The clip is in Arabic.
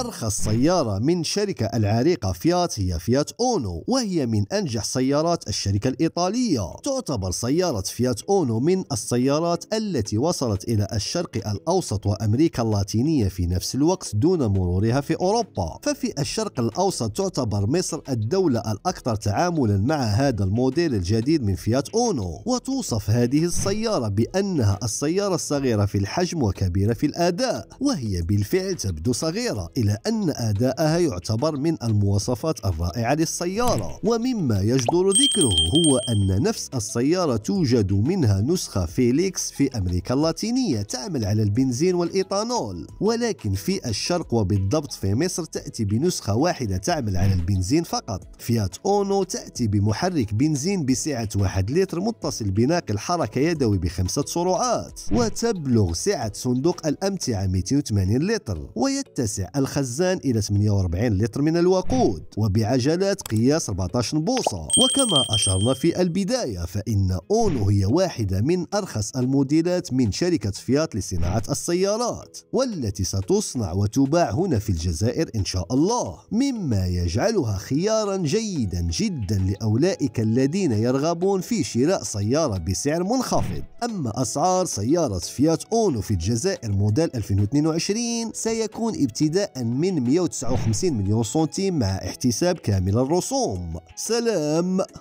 أرخص سيارة من شركة العريقة فيات هي فيات أونو وهي من أنجح سيارات الشركة الإيطالية تعتبر سيارة فيات أونو من السيارات التي وصلت إلى الشرق الأوسط وأمريكا اللاتينية في نفس الوقت دون مرورها في أوروبا ففي الشرق الأوسط تعتبر مصر الدولة الأكثر تعاملا مع هذا الموديل الجديد من فيات أونو وتوصف هذه السيارة بأنها السيارة الصغيرة في الحجم وكبيرة في الأداء وهي بالفعل تبدو صغيرة إلى إلا أن أداءها يعتبر من المواصفات الرائعة للسيارة ومما يجدر ذكره هو أن نفس السيارة توجد منها نسخة فيليكس في أمريكا اللاتينية تعمل على البنزين والإيطانول ولكن في الشرق وبالضبط في مصر تأتي بنسخة واحدة تعمل على البنزين فقط فيات أونو تأتي بمحرك بنزين بسعة 1 لتر متصل بناقل حركة يدوي بخمسة سرعات وتبلغ سعة صندوق الأمتعة 280 لتر ويتسع الخ خزان إلى 48 لتر من الوقود وبعجلات قياس 14 بوصة وكما أشرنا في البداية فإن أونو هي واحدة من أرخص الموديلات من شركة فيات لصناعة السيارات والتي ستصنع وتباع هنا في الجزائر إن شاء الله مما يجعلها خيارا جيدا جدا لأولئك الذين يرغبون في شراء سيارة بسعر منخفض أما أسعار سيارة فيات أونو في الجزائر موديل 2022 سيكون ابتداء من 159 مليون سنتيم مع احتساب كامل الرسوم سلام